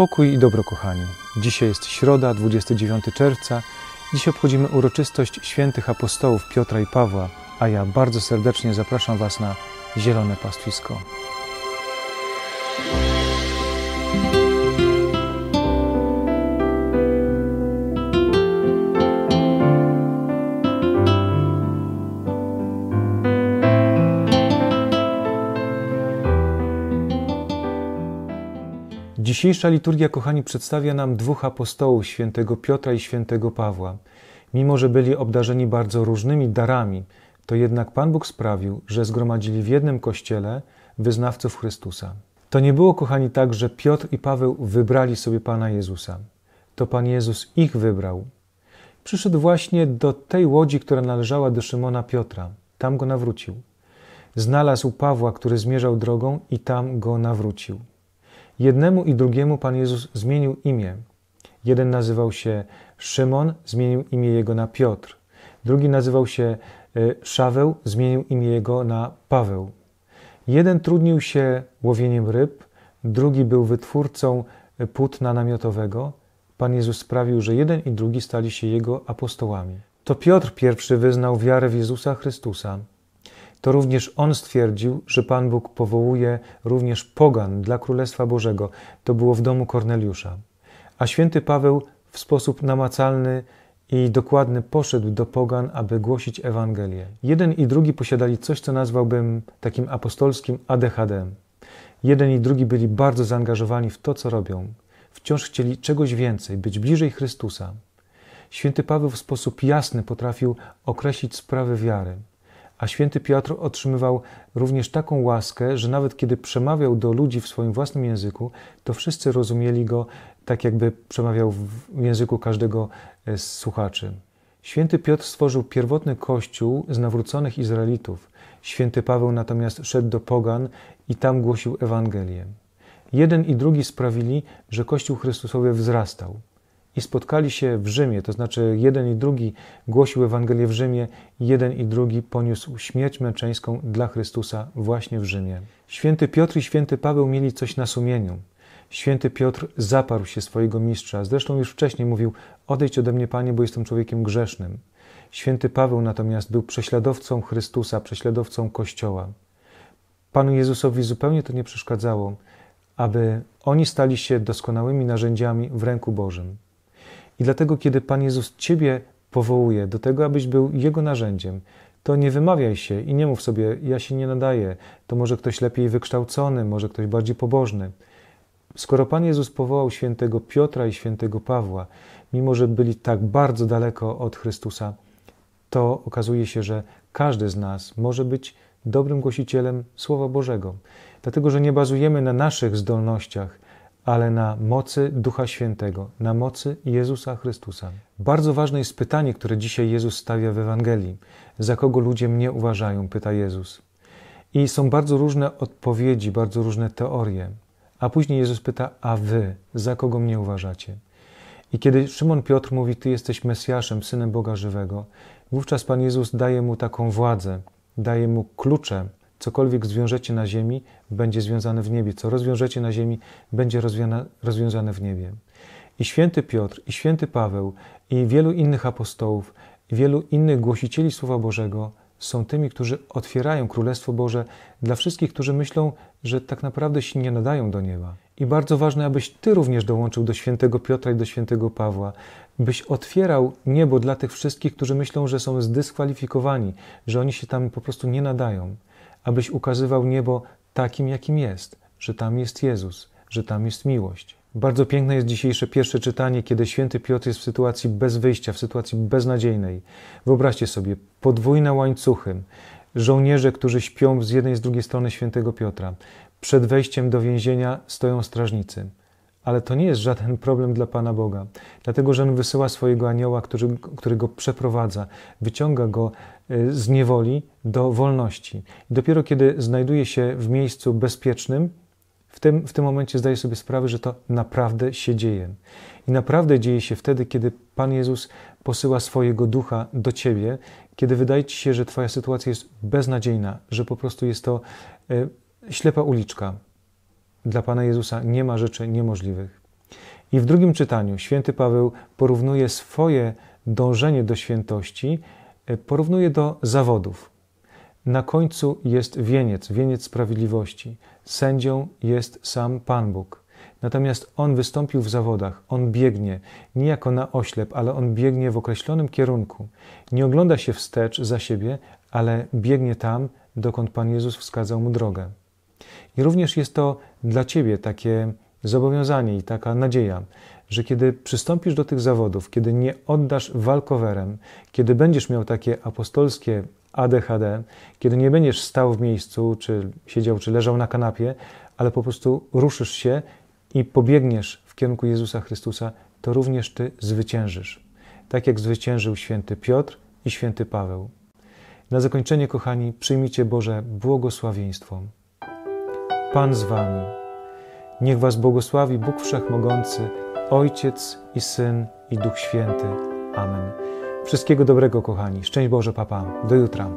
Pokój i dobro, kochani. Dzisiaj jest środa, 29 czerwca. Dziś obchodzimy uroczystość świętych apostołów Piotra i Pawła, a ja bardzo serdecznie zapraszam Was na Zielone Pastwisko. Dzisiejsza liturgia, kochani, przedstawia nam dwóch apostołów, świętego Piotra i świętego Pawła. Mimo, że byli obdarzeni bardzo różnymi darami, to jednak Pan Bóg sprawił, że zgromadzili w jednym kościele wyznawców Chrystusa. To nie było, kochani, tak, że Piotr i Paweł wybrali sobie Pana Jezusa. To Pan Jezus ich wybrał. Przyszedł właśnie do tej łodzi, która należała do Szymona Piotra. Tam go nawrócił. Znalazł Pawła, który zmierzał drogą i tam go nawrócił. Jednemu i drugiemu Pan Jezus zmienił imię. Jeden nazywał się Szymon, zmienił imię jego na Piotr. Drugi nazywał się e, Szaweł, zmienił imię jego na Paweł. Jeden trudnił się łowieniem ryb, drugi był wytwórcą e, płótna namiotowego. Pan Jezus sprawił, że jeden i drugi stali się jego apostołami. To Piotr pierwszy wyznał wiarę w Jezusa Chrystusa to również on stwierdził, że Pan Bóg powołuje również pogan dla Królestwa Bożego. To było w domu Korneliusza. A święty Paweł w sposób namacalny i dokładny poszedł do pogan, aby głosić Ewangelię. Jeden i drugi posiadali coś, co nazwałbym takim apostolskim ADHD. Jeden i drugi byli bardzo zaangażowani w to, co robią. Wciąż chcieli czegoś więcej, być bliżej Chrystusa. Święty Paweł w sposób jasny potrafił określić sprawy wiary. A święty Piotr otrzymywał również taką łaskę, że nawet kiedy przemawiał do ludzi w swoim własnym języku, to wszyscy rozumieli go tak, jakby przemawiał w języku każdego e, z słuchaczy. Święty Piotr stworzył pierwotny kościół z nawróconych Izraelitów. Święty Paweł natomiast szedł do Pogan i tam głosił Ewangelię. Jeden i drugi sprawili, że Kościół Chrystusowy wzrastał i spotkali się w Rzymie, to znaczy jeden i drugi głosił Ewangelię w Rzymie, jeden i drugi poniósł śmierć męczeńską dla Chrystusa właśnie w Rzymie. Święty Piotr i święty Paweł mieli coś na sumieniu. Święty Piotr zaparł się swojego mistrza, zresztą już wcześniej mówił: Odejdź ode mnie, panie, bo jestem człowiekiem grzesznym. Święty Paweł natomiast był prześladowcą Chrystusa, prześladowcą Kościoła. Panu Jezusowi zupełnie to nie przeszkadzało, aby oni stali się doskonałymi narzędziami w ręku Bożym. I dlatego, kiedy Pan Jezus Ciebie powołuje do tego, abyś był Jego narzędziem, to nie wymawiaj się i nie mów sobie, ja się nie nadaję, to może ktoś lepiej wykształcony, może ktoś bardziej pobożny. Skoro Pan Jezus powołał świętego Piotra i świętego Pawła, mimo że byli tak bardzo daleko od Chrystusa, to okazuje się, że każdy z nas może być dobrym głosicielem Słowa Bożego, dlatego że nie bazujemy na naszych zdolnościach, ale na mocy Ducha Świętego, na mocy Jezusa Chrystusa. Bardzo ważne jest pytanie, które dzisiaj Jezus stawia w Ewangelii. Za kogo ludzie mnie uważają? pyta Jezus. I są bardzo różne odpowiedzi, bardzo różne teorie. A później Jezus pyta, a wy, za kogo mnie uważacie? I kiedy Szymon Piotr mówi, Ty jesteś Mesjaszem, synem Boga żywego, wówczas Pan Jezus daje mu taką władzę, daje mu klucze Cokolwiek zwiążecie na ziemi, będzie związane w niebie. Co rozwiążecie na ziemi, będzie rozwiązane w niebie. I święty Piotr, i święty Paweł, i wielu innych apostołów, i wielu innych głosicieli Słowa Bożego są tymi, którzy otwierają Królestwo Boże dla wszystkich, którzy myślą, że tak naprawdę się nie nadają do nieba. I bardzo ważne, abyś Ty również dołączył do świętego Piotra i do świętego Pawła, byś otwierał niebo dla tych wszystkich, którzy myślą, że są zdyskwalifikowani, że oni się tam po prostu nie nadają abyś ukazywał niebo takim, jakim jest, że tam jest Jezus, że tam jest miłość. Bardzo piękne jest dzisiejsze pierwsze czytanie, kiedy święty Piotr jest w sytuacji bez wyjścia, w sytuacji beznadziejnej. Wyobraźcie sobie, podwójne łańcuchy, żołnierze, którzy śpią z jednej i z drugiej strony świętego Piotra. Przed wejściem do więzienia stoją strażnicy. Ale to nie jest żaden problem dla Pana Boga, dlatego że On wysyła swojego anioła, który, który go przeprowadza, wyciąga go y, z niewoli do wolności. I dopiero kiedy znajduje się w miejscu bezpiecznym, w tym, w tym momencie zdaje sobie sprawę, że to naprawdę się dzieje. I naprawdę dzieje się wtedy, kiedy Pan Jezus posyła swojego ducha do ciebie, kiedy wydaje ci się, że Twoja sytuacja jest beznadziejna, że po prostu jest to y, ślepa uliczka, dla Pana Jezusa nie ma rzeczy niemożliwych. I w drugim czytaniu święty Paweł porównuje swoje dążenie do świętości, e, porównuje do zawodów. Na końcu jest wieniec, wieniec sprawiedliwości. Sędzią jest sam Pan Bóg. Natomiast on wystąpił w zawodach, on biegnie, nie jako na oślep, ale on biegnie w określonym kierunku. Nie ogląda się wstecz za siebie, ale biegnie tam, dokąd Pan Jezus wskazał mu drogę. I również jest to dla Ciebie takie zobowiązanie i taka nadzieja, że kiedy przystąpisz do tych zawodów, kiedy nie oddasz walkowerem, kiedy będziesz miał takie apostolskie ADHD, kiedy nie będziesz stał w miejscu, czy siedział, czy leżał na kanapie, ale po prostu ruszysz się i pobiegniesz w kierunku Jezusa Chrystusa, to również Ty zwyciężysz. Tak jak zwyciężył święty Piotr i święty Paweł. Na zakończenie, kochani, przyjmijcie Boże błogosławieństwo. Pan z Wami. Niech Was błogosławi Bóg Wszechmogący, Ojciec i Syn i Duch Święty. Amen. Wszystkiego dobrego, kochani. Szczęść Boże, papa. Do jutra.